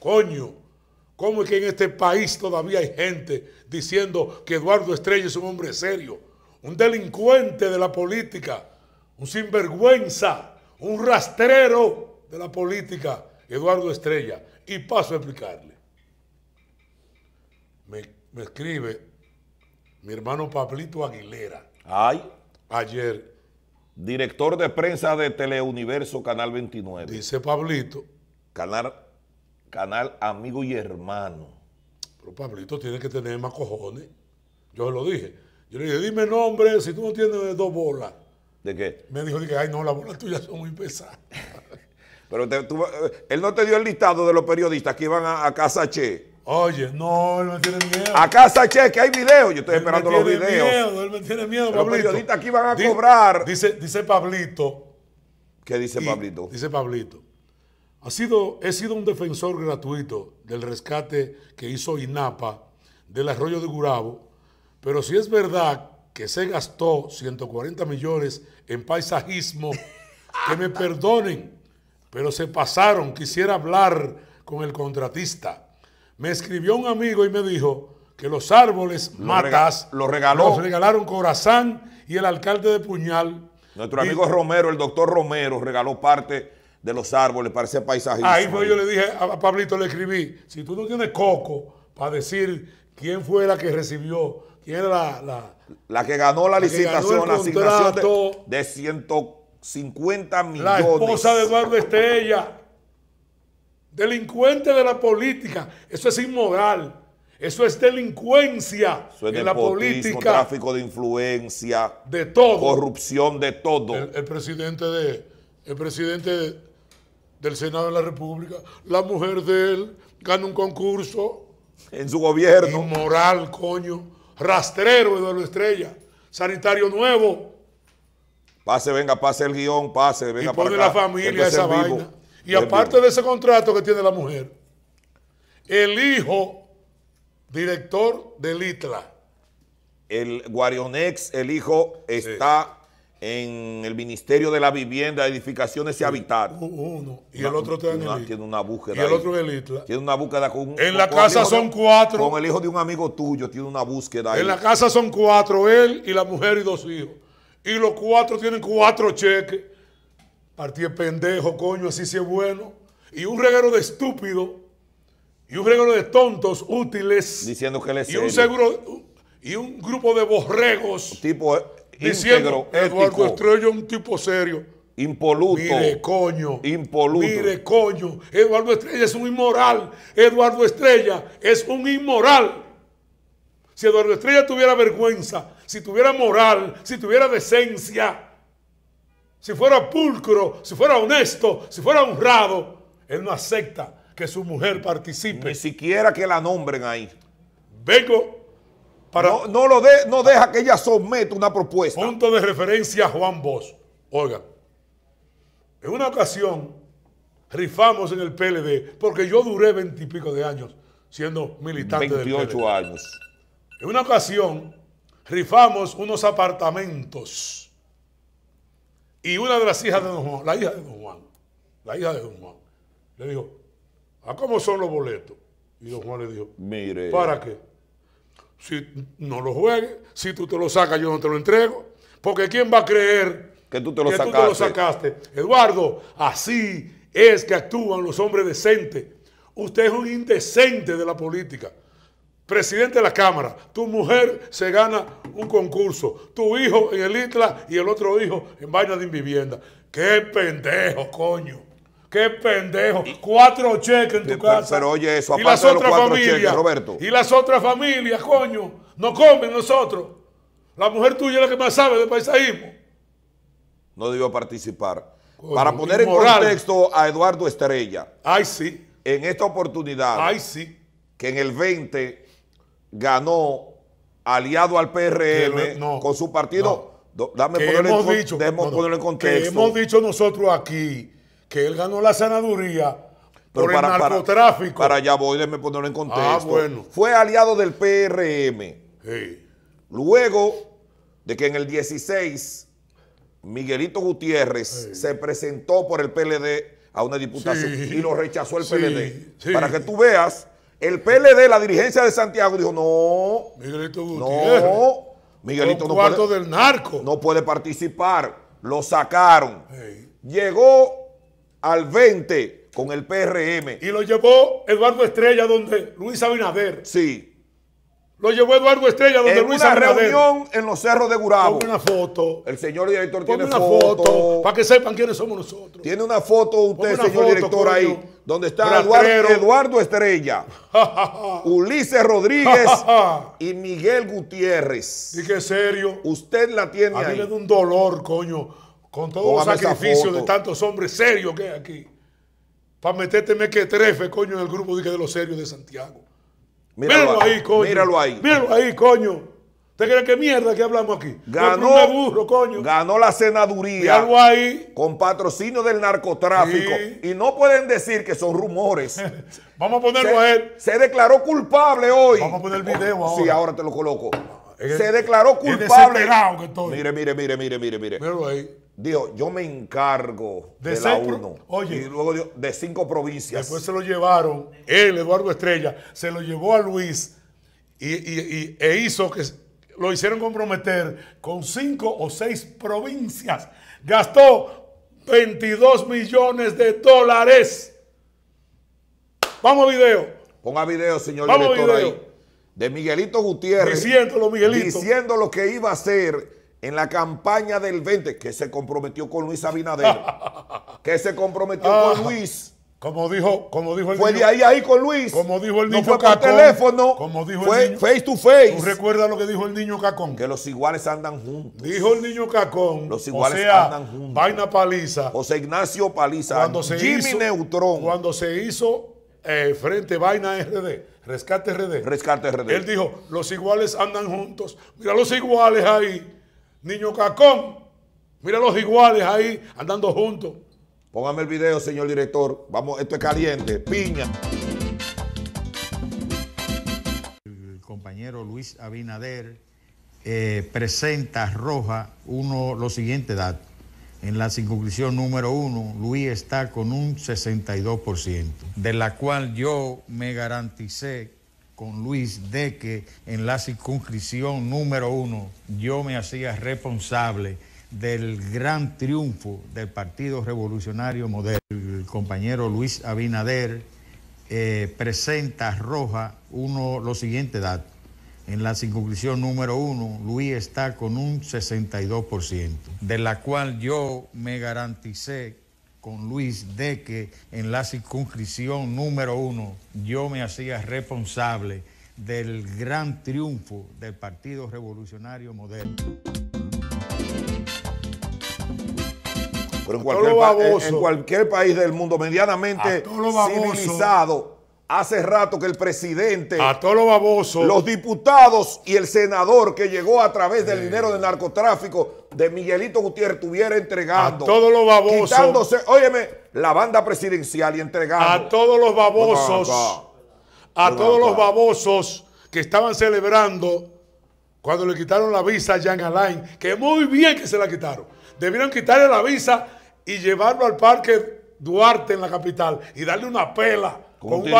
Coño, ¿cómo es que en este país todavía hay gente diciendo que Eduardo Estrella es un hombre serio, un delincuente de la política, un sinvergüenza, un rastrero de la política, Eduardo Estrella? Y paso a explicarle. Me, escribe mi hermano Pablito Aguilera. Ay. Ayer. Director de prensa de Teleuniverso, Canal 29. Dice Pablito. Canal canal Amigo y Hermano. Pero Pablito tiene que tener más cojones. Yo lo dije. Yo le dije, dime nombre si tú no tienes dos bolas. ¿De qué? Me dijo, dije, ay no, las bolas tuyas son muy pesadas. Pero eh, él no te dio el listado de los periodistas que iban a, Casa Che. Oye, no, él me tiene miedo. A Casa Che, que hay videos. Yo estoy esperando los videos. tiene Miedo, él me tiene miedo, Los periodistas que iban a cobrar. Dice, dice Pablito. ¿Qué dice Pablito? Dice Pablito sido, he sido un defensor gratuito del rescate que hizo INAPA del arroyo de Gurabo, pero si es verdad que se gastó 140 millones en paisajismo, que me perdonen, pero se pasaron, quisiera hablar con el contratista. Me escribió un amigo y me dijo que los árboles matas regaló. los regalaron Corazán y el alcalde de Puñal. Nuestro amigo Romero, el doctor Romero, regaló parte de los árboles, para ese paisaje. Ahí fue yo le dije a Pablito, le escribí, si tú no tienes coco para decir quién fue la que recibió, quién era la... La, que ganó la, licitación, la asignación de, 150 millones. La esposa de Eduardo Estella, delincuente de la política, eso es inmoral. Eso es delincuencia en la política. Tráfico de influencia. De todo. Corrupción de todo. El, el presidente de. El presidente de, del Senado de la República, la mujer de él gana un concurso. En su gobierno. moral, coño. Rastrero, Eduardo Estrella. Sanitario nuevo. Pase, venga, pase el guión, pase, venga, Y pone la familia esa vaina. Y aparte de ese contrato que tiene la mujer, el hijo, director del ITLA. El Guarionex, el hijo, está en el Ministerio de la Vivienda, Edificaciones y Habitar. Uno. Y el otro Tiene una búsqueda. Y el otro en el ITLA. Tiene una búsqueda con En la casa son cuatro. Con el hijo de un amigo tuyo tiene una búsqueda. En la casa son cuatro, él y la mujer y dos hijos. Y los cuatro tienen cuatro cheques. Partí pendejo, coño, así si es bueno. Y un reguero de estúpido. Y un reguero de tontos útiles. Diciendo que le Y un seguro. Y un grupo de borregos. Tipo diciendo Eduardo Estrella es un tipo serio. Impoluto. Mire, coño. Impoluto. Mire, coño. Eduardo Estrella es un inmoral. Eduardo Estrella es un inmoral. Si Eduardo Estrella tuviera vergüenza, si tuviera moral, si tuviera decencia, si fuera pulcro, si fuera honesto, si fuera honrado, él no acepta que su mujer participe. Ni siquiera que la nombren ahí. Vengo no, lo de, no deja que ella someta una propuesta. Punto de referencia Juan Bosch. Oiga, en una ocasión rifamos en el PLD, porque yo duré veintipico de años siendo militante del PLD. años. En una ocasión rifamos unos apartamentos y una de las hijas de Don Juan, la hija de Don Juan, la hija de Don Juan, le dijo, ¿a cómo son los boletos? Y Don Juan le dijo, mire, ¿para qué? Si no lo juegues, si tú te lo sacas, yo no te lo entrego. Porque ¿quién va a creer que tú te lo, sacaste? Eduardo, así es que actúan los hombres decentes. Usted es un indecente de la política. Presidente de la Cámara, tu mujer se gana un concurso, tu hijo en el ITLA y el otro hijo en vaina de invivienda. ¡Qué pendejo, coño! Qué pendejo. cuatro cheques en tu casa. Pero oye, eso, aparte de los cuatro cheques, Roberto. Y las otras familias, coño, no comen nosotros. La mujer tuya es la que más sabe de paisaísmo. No debió participar. Para poner en contexto a Eduardo Estrella. Ay, sí. En esta oportunidad. Ay, sí. Que en el 20 ganó aliado al PRM con su partido. Dame ponerlo, en, en contexto. hemos dicho nosotros aquí que él ganó la sanaduría por el narcotráfico. Para, para allá voy, déjeme ponerlo en ah, contexto. Fue aliado del PRM. Luego de que en el 16 Miguelito Gutiérrez se presentó por el PLD a una diputación y lo rechazó el PLD. Para que tú veas, el PLD, la dirigencia de Santiago, dijo, no, Miguelito Gutiérrez. No, Miguelito no puede, del narco. no puede participar. Lo sacaron. Llegó al 20 con el PRM. Y lo llevó Eduardo Estrella donde Luis Abinader. Sí. Lo llevó Eduardo Estrella donde en Luis Abinader. una reunión en los cerros de Gurabo. una foto. El señor director tiene una foto. Para que sepan quiénes somos nosotros. Tiene una foto usted, señor director, ahí. Donde está Eduardo, Estrella, Ulises Rodríguez y Miguel Gutiérrez. Y qué serio. Usted la tiene A ahí. Mí le da un dolor, coño con todo los sacrificios de tantos hombres serios que hay aquí. Para meterte este mequetrefe, coño, en el grupo de los serios de Santiago. Míralo, ahí, coño. Míralo ahí. Míralo ahí, coño. Te cree que mierda que hablamos aquí? Ganó, ganó la senaduría ahí. con patrocinio del narcotráfico. Y no pueden decir que son rumores. Vamos a ponerlo ahí. él. Se declaró culpable hoy. Vamos a poner el video ahora. Sí, ahora te lo coloco. se declaró culpable. Mire, mire, mire, mire, mire, mire. Míralo ahí. Dijo, yo me encargo de, la uno. y luego dijo, de cinco provincias. Después se lo llevaron, él, Eduardo Estrella, se lo llevó a Luis y, e hizo que lo hicieron comprometer con cinco o seis provincias. Gastó 22 millones de dólares. Vamos a video. Ponga video, señor director, ahí. De Miguelito Gutiérrez. Diciéndolo, Miguelito. Diciendo lo que iba a hacer en la campaña del 20, que se comprometió con Luis Abinader, que se comprometió con ah, Luis. Como dijo, como dijo el Fue de ahí ahí con Luis. Como dijo el niño Cacón, por teléfono. Como dijo fue el niño, face to face. ¿Tú recuerdas lo que dijo el niño Cacón? Que los iguales andan juntos. Dijo el niño Cacón. Los iguales andan juntos. Vaina Paliza. José Ignacio Paliza. Jimmy Neutrón. Cuando se hizo eh, Frente Vaina RD. Rescate RD. Rescate RD. Él dijo, los iguales andan juntos. Mira los iguales ahí Niño Cacón. Mira los iguales ahí andando juntos. Póngame el video, señor director. Vamos, esto es caliente. Piña. El compañero Luis Abinader eh, presenta roja uno los siguientes datos. En la circunscripción número uno, Luis está con un 62%, de la cual yo me garanticé con Luis de que en la circunscripción número uno yo me hacía responsable del gran triunfo del Partido Revolucionario Moderno. El compañero Luis Abinader eh, presenta roja uno los siguientes datos. En la circunscripción número uno, Luis está con un 62%, de la cual yo me garanticé con Luis de que en la circunscripción número uno yo me hacía responsable del gran triunfo del Partido Revolucionario Moderno. Pero en, cualquier, cualquier país del mundo medianamente civilizado Hace rato que el presidente, a todos los babosos, los diputados y el senador que llegó a través del eh. dinero del narcotráfico de Miguelito Gutiérrez estuviera entregando. A todos los babosos. Quitándose, óyeme, la banda presidencial y entregando. A todos los babosos. A todos los babosos que estaban celebrando cuando le quitaron la visa a Jean Alain, que muy bien que se la quitaron. Debieron quitarle la visa y llevarlo al parque Duarte en la capital y darle una pela con, un,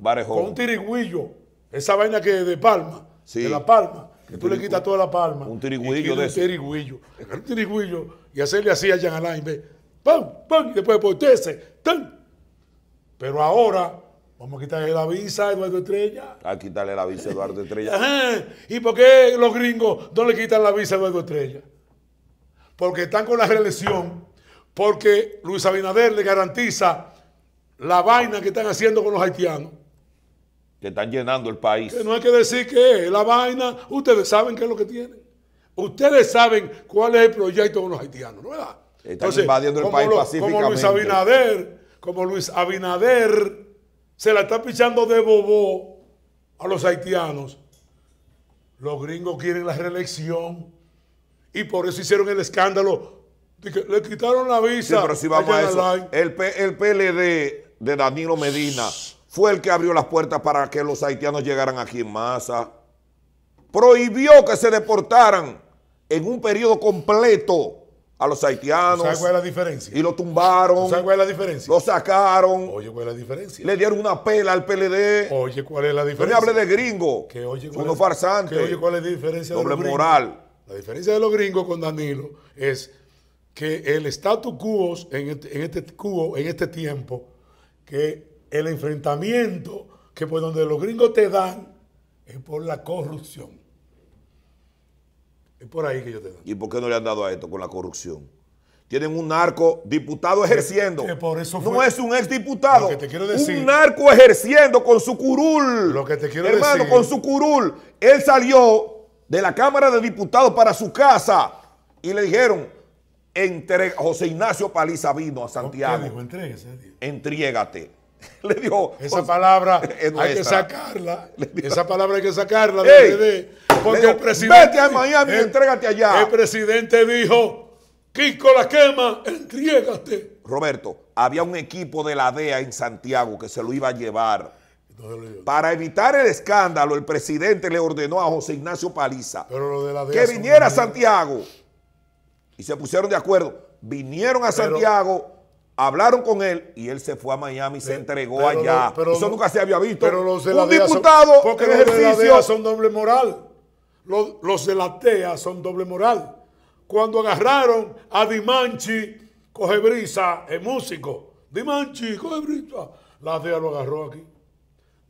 barejón, con un tirigüillo, esa vaina que de palma, de la palma, que tú le quitas toda la palma. Un tiriguillo de Un tiriguillo, un tiriguillo. y hacerle así a Jean Alain, ve, pam, pam, y después voltearse, tan. Pero ahora, vamos a quitarle la visa a Eduardo Estrella. A quitarle la visa a Eduardo Estrella. ¿Y por qué los gringos no le quitan la visa a Eduardo Estrella? Porque están con la reelección, porque Luis Abinader le garantiza la vaina que están haciendo con los haitianos. Que están llenando el país. Que no hay que decir que la vaina. Ustedes saben qué es lo que tienen. Ustedes saben cuál es el proyecto con los haitianos, ¿no verdad? Están invadiendo el país Como Luis Abinader, como Luis Abinader se la está pichando de bobo a los haitianos. Los gringos quieren la reelección y por eso hicieron el escándalo. Le quitaron la visa. el, el PLD de Danilo Medina fue el que abrió las puertas para que los haitianos llegaran aquí en masa. Prohibió que se deportaran en un periodo completo a los haitianos. ¿Sabes cuál es la diferencia? Y lo tumbaron. ¿Sabes es la diferencia? Lo sacaron. Oye, ¿cuál es la diferencia? Le dieron una pela al PLD. Oye, ¿cuál es la diferencia? No me hable de gringo. Que oye, cuál uno farsante. oye, ¿cuál es la diferencia? Doble moral. La diferencia de los gringos con Danilo es que el status quo en este, en este cubo, en este tiempo que el enfrentamiento que por donde los gringos te dan es por la corrupción. Es por ahí que yo te dan. ¿Y por qué no le han dado a esto con la corrupción? Tienen un narco diputado ejerciendo. no es un exdiputado. Lo que te quiero decir. Un narco ejerciendo con su curul. Lo que te quiero decir. Hermano, con su curul. Él salió de la Cámara de Diputados para su casa y le dijeron, José Ignacio Paliza vino a Santiago. ¿Qué Entrégate. Le dijo. Esa palabra hay que sacarla. esa palabra hay que sacarla Vete a Miami entrégate allá. El presidente dijo: Kiko la quema, entrégate. Roberto, había un equipo de la DEA en Santiago que se lo iba a llevar. Para evitar el escándalo, el presidente le ordenó a José Ignacio Paliza que viniera a Santiago y se pusieron de acuerdo. Vinieron a Santiago, hablaron con él y él se fue a Miami y se entregó allá. Pero, Eso nunca se había visto. los Un diputado porque la son doble moral. Los, los, de la TEA son doble moral. Cuando agarraron a Dimanchi, coge brisa, el músico. Dimanchi, coge brisa. La DEA lo agarró aquí.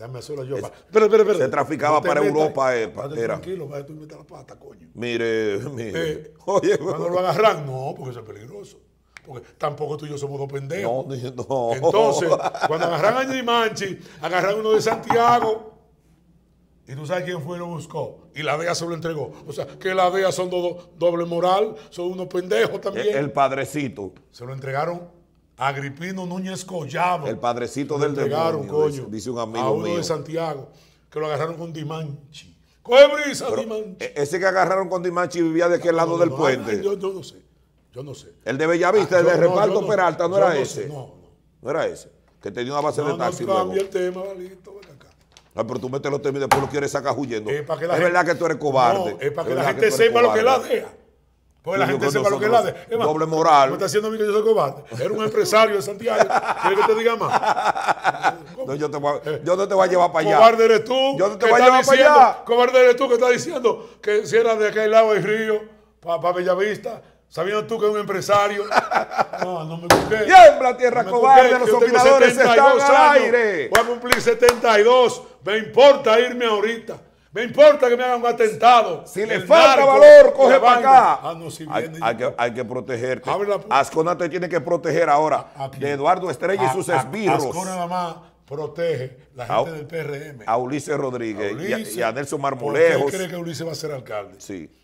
Déjame hacerlo yo. pero, se traficaba para Europa. Eh, padre, era. Tranquilo, vaya tú meter la pata, coño. Mire, mire. Eh, Oye, cuando lo agarran, no, porque eso es peligroso. Porque tampoco tú y yo somos dos pendejos. No, no. Entonces, cuando agarran a Manchi, agarran uno de Santiago. Y tú sabes quién fue y lo buscó. Y la DEA se lo entregó. O sea, que la DEA son do, doble moral, son unos pendejos eh, también. el padrecito. Se lo entregaron Agripino Núñez Collado. El padrecito del demonio, coño, dice, un amigo a uno de Santiago, que lo agarraron con Dimanchi. es brisa, Dimanchi! E-, ese que agarraron con Dimanchi vivía de qué lado del puente. Yo, no sé, yo no sé. El de Bellavista, ah, el de Reparto Peralta, ¿no era ese? No, no, no. era ese? Que tenía una base de taxi no cambia el tema, listo, ven acá. pero tú metes los términos, y después lo quieres sacar huyendo. es verdad que tú eres cobarde. es para que la gente sepa lo que la deja. Pues la gente sepa lo que es la de. doble moral. Me está haciendo a mí que yo soy cobarde. Era un empresario de Santiago. ¿Quieres que te diga más? No, eh, yo, no te voy a llevar para allá. Cobarde eres tú. Yo no te voy a llevar para allá. Cobarde eres tú que estás diciendo que si era de aquel lado del río, para pa Bellavista, sabiendo tú que es un empresario. No, no me busqué. Tiembla tierra no cobarde, los opinadores están al aire. Voy a cumplir 72. Me importa irme ahorita. Me importa que me hagan un atentado. Si le falta valor, coge para acá. Ah, hay, que, hay, protegerte. Ascona te tiene que proteger ahora de Eduardo Estrella y sus esbirros. Ascona nada protege la gente del PRM. A Ulises Rodríguez y, a, Nelson Marmolejo. cree que Ulises va a ser alcalde? Sí.